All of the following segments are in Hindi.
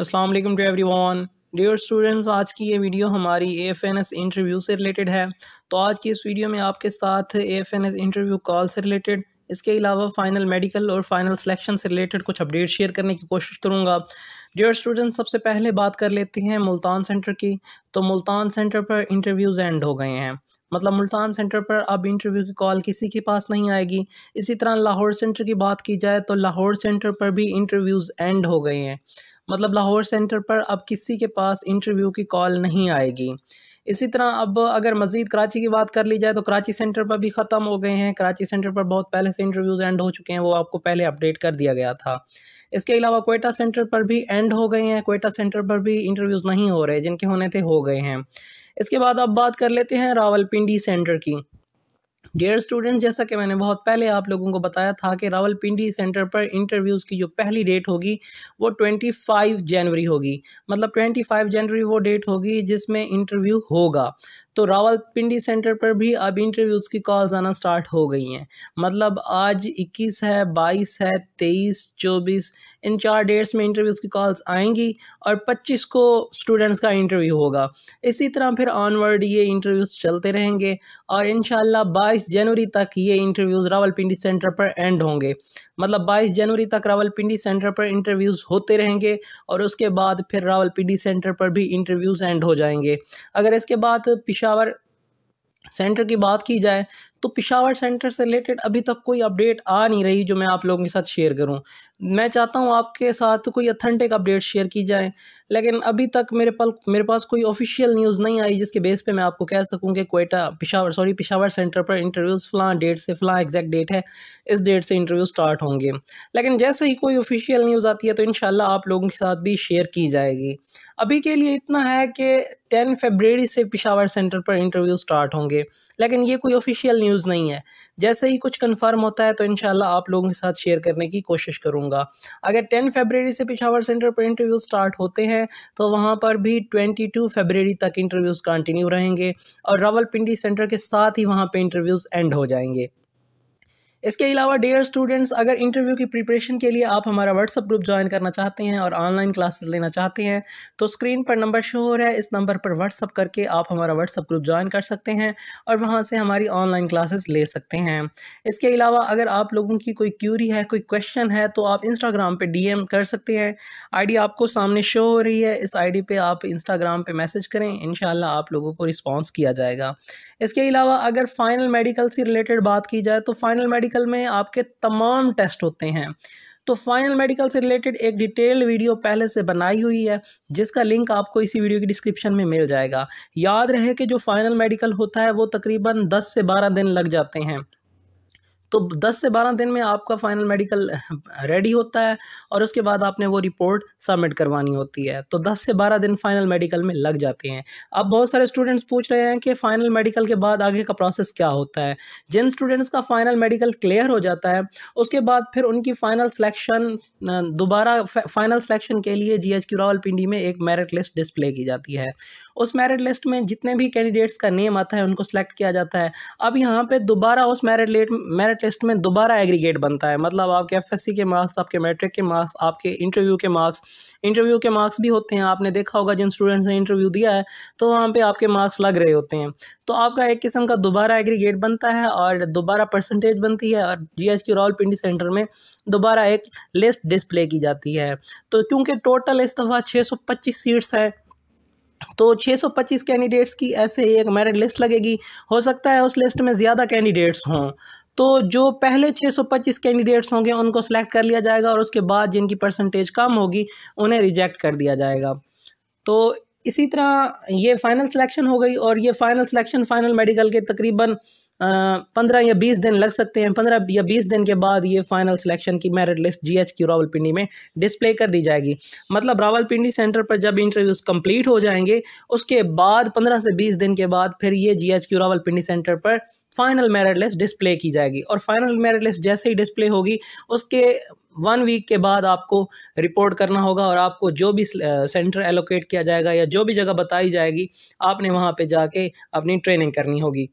अस्सलाम वालेकुम टू एवरीवन डियर स्टूडेंट्स आज की ये वीडियो हमारी A F N S interview से रिलेटेड है तो आज की इस वीडियो में आपके साथ A F N S interview call से रिलेटेड इसके अलावा फाइनल मेडिकल और फाइनल सिलेक्शन से रिलेटेड कुछ अपडेट शेयर करने की कोशिश करूँगा डियर स्टूडेंट्स सबसे पहले बात कर लेते हैं मुल्तान सेंटर की तो मुल्तान सेंटर पर इंटरव्यूज़ एंड हो गए हैं मतलब मुल्तान सेंटर पर अब इंटरव्यू की कॉल किसी के पास नहीं आएगी इसी तरह लाहौर सेंटर की बात की जाए तो लाहौर सेंटर पर भी इंटरव्यूज़ एंड हो गए हैं मतलब लाहौर सेंटर पर अब किसी के पास इंटरव्यू की कॉल नहीं आएगी इसी तरह अब अगर मज़ीद कराची की बात कर ली जाए तो कराची सेंटर पर भी ख़त्म हो गए हैं कराची सेंटर पर बहुत पहले से इंटरव्यूज़ एंड हो चुके हैं वो आपको पहले अपडेट कर दिया गया था इसके अलावा कोयटा सेंटर पर भी एंड हो गए हैं कोयटा सेंटर पर भी इंटरव्यूज़ नहीं हो रहे जिनके होने थे हो गए हैं इसके बाद अब बात कर लेते हैं रावलपिंडी सेंटर की डियर स्टूडेंट्स जैसा कि मैंने बहुत पहले आप लोगों को बताया था कि रावलपिंडी सेंटर पर इंटरव्यूज़ की जो पहली डेट होगी वो ट्वेंटी फाइव जनवरी होगी मतलब ट्वेंटी फाइव जनवरी वो डेट होगी जिसमें इंटरव्यू होगा तो रावलपिंडी सेंटर पर भी अब इंटरव्यूज़ की कॉल्स आना स्टार्ट हो गई हैं मतलब आज 21 है 22 है 23 24 इन चार डेट्स में इंटरव्यूज़ की कॉल्स आएंगी और 25 को स्टूडेंट्स का इंटरव्यू होगा इसी तरह फिर ऑनवर्ड ये इंटरव्यूज़ चलते रहेंगे और इन 22 जनवरी तक ये इंटरव्यूज़ रावलपिंडी सेंटर पर एंड होंगे मतलब 22 जनवरी तक रावलपिंडी सेंटर पर इंटरव्यूज़ होते रहेंगे और उसके बाद फिर रावलपिंडी सेंटर पर भी इंटरव्यूज़ एंड हो जाएंगे अगर इसके बाद पिछले पिशावर सेंटर की बात की जाए तो पिशावर सेंटर से रिलेटेड अभी तक कोई अपडेट आ नहीं रही जो मैं आप लोगों के साथ शेयर करूं मैं चाहता हूं आपके साथ कोई अथेंटिक अपडेट शेयर की जाए लेकिन अभी तक मेरे पास मेरे पास कोई ऑफिशियल न्यूज़ नहीं आई जिसके बेस पे मैं आपको कह सकूं कि कोयटा पिशावर सॉरी पिशावर सेंटर पर इंटरव्यूज़ फ़लाँ डेट से फ़लाँ एग्जैक्ट डेट है इस डेट से इंटरव्यू स्टार्ट होंगे लेकिन जैसे ही कोई ऑफिशियल न्यूज़ आती है तो इन आप लोगों के साथ भी शेयर की जाएगी अभी के लिए इतना है कि टेन फेबररी से पिशावर सेंटर पर इंटरव्यू स्टार्ट होंगे लेकिन ये कोई ऑफिशियल न्यूज़ नहीं है जैसे ही कुछ कंफर्म होता है तो इन आप लोगों के साथ शेयर करने की कोशिश करूँगा अगर टेन फेबररी से पिशावर सेंटर पर इंटरव्यू स्टार्ट होते हैं तो वहाँ पर भी टू फरवरी तक इंटरव्यूज़ कंटिन्यू रहेंगे और रावलपिंडी सेंटर के साथ ही वहाँ पर इंटरव्यूज़ एंड हो जाएंगे इसके अलावा डेयर स्टूडेंट्स अगर इंटरव्यू की प्रिपरेशन के लिए आप हमारा व्हाट्सअप ग्रुप ज्वाइन करना चाहते हैं और ऑनलाइन क्लासेस लेना चाहते हैं तो स्क्रीन पर नंबर शो हो रहा है इस नंबर पर व्हाट्सअप करके आप हमारा व्हाट्सअप ग्रुप ज्वाइन कर सकते हैं और वहाँ से हमारी ऑनलाइन क्लासेस ले सकते हैं इसके अलावा अगर आप लोगों की कोई क्यूरी है कोई क्वेश्चन है तो आप इंस्टाग्राम पर डी कर सकते हैं आई आपको सामने शो हो रही है इस आई डी आप इंस्टाग्राम पर मैसेज करें इन आप लोगों को रिस्पॉन्स किया जाएगा इसके अलावा अगर फाइनल मेडिकल से रिलेटेड बात की जाए तो फाइनल मेडिकल मेडिकल में आपके तमाम टेस्ट होते हैं तो फाइनल मेडिकल से रिलेटेड एक डिटेल्ड वीडियो पहले से बनाई हुई है जिसका लिंक आपको इसी वीडियो की डिस्क्रिप्शन में मिल जाएगा याद रहे कि जो फाइनल मेडिकल होता है वो तकरीबन 10 से 12 दिन लग जाते हैं तो 10 से 12 दिन में आपका फाइनल मेडिकल रेडी होता है और उसके बाद आपने वो रिपोर्ट सबमिट करवानी होती है तो 10 से 12 दिन फाइनल मेडिकल में लग जाते हैं अब बहुत सारे स्टूडेंट्स पूछ रहे हैं कि फाइनल मेडिकल के बाद आगे का प्रोसेस क्या होता है जिन स्टूडेंट्स का फाइनल मेडिकल क्लियर हो जाता है उसके बाद फिर उनकी फ़ाइनल सिलेक्शन दोबारा फाइनल सिलेक्शन के लिए जी एच में एक मेरिट लिस्ट डिस्प्ले की जाती है उस मेरिट लिस्ट में जितने भी कैंडिडेट्स का नेम आता है उनको सिलेक्ट किया जाता है अब यहाँ पर दोबारा उस मेरिट मेरिट टेस्ट में दोबारा एग्रीगेट बनता है मतलब आपके एफ के मार्क्स आपके मेट्रिक के मार्क्स आपके इंटरव्यू के मार्क्स इंटरव्यू के मार्क्स भी होते हैं आपने देखा होगा जिन स्टूडेंट्स ने इंटरव्यू दिया है तो वहाँ पर आपके मार्क्स लग रहे होते हैं तो आपका एक किस्म का दोबारा एग्रीगेट बनता है और दोबारा परसेंटेज बनती है और जी एच रावलपिंडी सेंटर में दोबारा एक लिस्ट डिस्प्ले की जाती है तो क्योंकि टोटल इस दफ़ा छः सौ पच्चीस सीट्स हैं तो 625 कैंडिडेट्स की ऐसे ही एक मेरिट लिस्ट लगेगी हो सकता है उस लिस्ट में ज़्यादा कैंडिडेट्स हों तो जो पहले 625 कैंडिडेट्स होंगे उनको सेलेक्ट कर लिया जाएगा और उसके बाद जिनकी परसेंटेज कम होगी उन्हें रिजेक्ट कर दिया जाएगा तो इसी तरह ये फ़ाइनल सिलेक्शन हो गई और ये फ़ाइनल सिलेक्शन फ़ाइनल मेडिकल के तकरीबन पंद्रह या बीस दिन लग सकते हैं पंद्रह या बीस दिन के बाद ये फाइनल सिलेक्शन की merit list G H Q Rawalpindi में डिस्प्ले कर दी जाएगी मतलब रावलपिंडी सेंटर पर जब इंटरव्यूज़ कंप्लीट हो जाएंगे उसके बाद पंद्रह से बीस दिन के बाद फिर ये G H Q Rawalpindi centre पर फाइनल मेरिट लिस्ट डिस्प्ले की जाएगी और फाइनल मेरिट लिस्ट जैसे ही डिस्प्ले होगी उसके वन वीक के बाद आपको रिपोर्ट करना होगा और आपको जो भी सेंटर एलोकेट किया जाएगा या जो भी जगह बताई जाएगी आपने वहाँ पर जाके अपनी ट्रेनिंग करनी होगी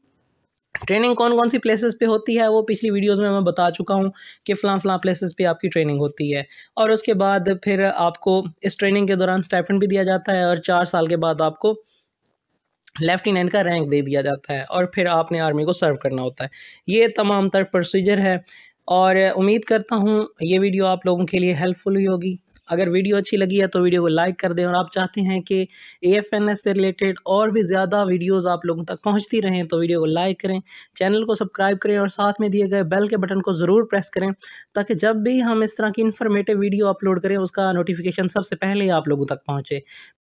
ट्रेनिंग कौन कौन सी प्लेसेस पे होती है वो पिछली वीडियोस में मैं बता चुका हूँ कि फ़लाँ फ़लाँ प्लेसेस पे आपकी ट्रेनिंग होती है और उसके बाद फिर आपको इस ट्रेनिंग के दौरान स्टाइपेंड भी दिया जाता है और चार साल के बाद आपको लेफ्टिनेंट का रैंक दे दिया जाता है और फिर आपने आर्मी को सर्व करना होता है ये तमाम तर प्रोसीजर है और उम्मीद करता हूँ ये वीडियो आप लोगों के लिए हेल्पफुल होगी अगर वीडियो अच्छी लगी है तो वीडियो को लाइक कर दें और आप चाहते हैं कि ए एफ एन एस से रिलेटेड और भी ज़्यादा वीडियोज़ आप लोगों तक पहुँचती रहें तो वीडियो को लाइक करें चैनल को सब्सक्राइब करें और साथ में दिए गए बेल के बटन को ज़रूर प्रेस करें ताकि जब भी हम इस तरह की इन्फॉर्मेटिव वीडियो अपलोड करें उसका नोटिफिकेशन सबसे पहले आप लोगों तक पहुँचे